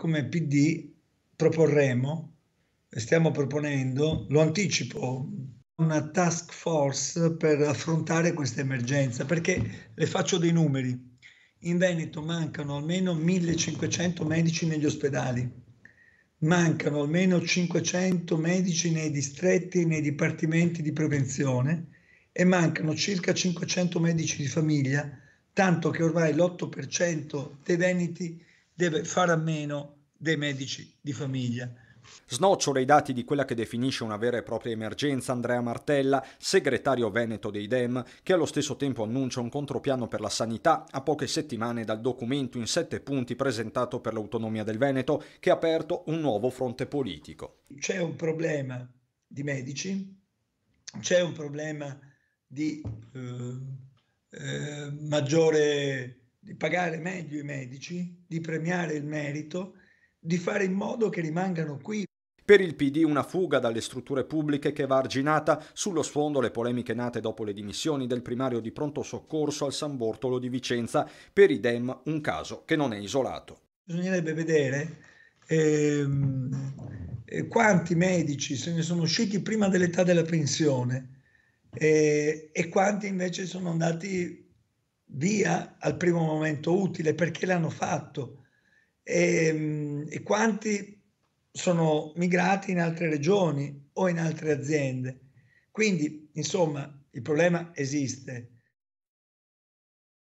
come PD proporremo e stiamo proponendo, lo anticipo, una task force per affrontare questa emergenza, perché le faccio dei numeri. In Veneto mancano almeno 1500 medici negli ospedali, mancano almeno 500 medici nei distretti e nei dipartimenti di prevenzione e mancano circa 500 medici di famiglia, tanto che ormai l'8% dei veneti deve fare a meno dei medici di famiglia. Snocciola i dati di quella che definisce una vera e propria emergenza Andrea Martella, segretario veneto dei DEM, che allo stesso tempo annuncia un contropiano per la sanità a poche settimane dal documento in sette punti presentato per l'autonomia del Veneto, che ha aperto un nuovo fronte politico. C'è un problema di medici, c'è un problema di eh, eh, maggiore pagare meglio i medici, di premiare il merito, di fare in modo che rimangano qui per il PD una fuga dalle strutture pubbliche che va arginata sullo sfondo le polemiche nate dopo le dimissioni del primario di pronto soccorso al San Bortolo di Vicenza, per i Dem un caso che non è isolato. Bisognerebbe vedere ehm, eh, quanti medici se ne sono usciti prima dell'età della pensione eh, e quanti invece sono andati via al primo momento utile perché l'hanno fatto e, ehm, e quanti sono migrati in altre regioni o in altre aziende. Quindi, insomma, il problema esiste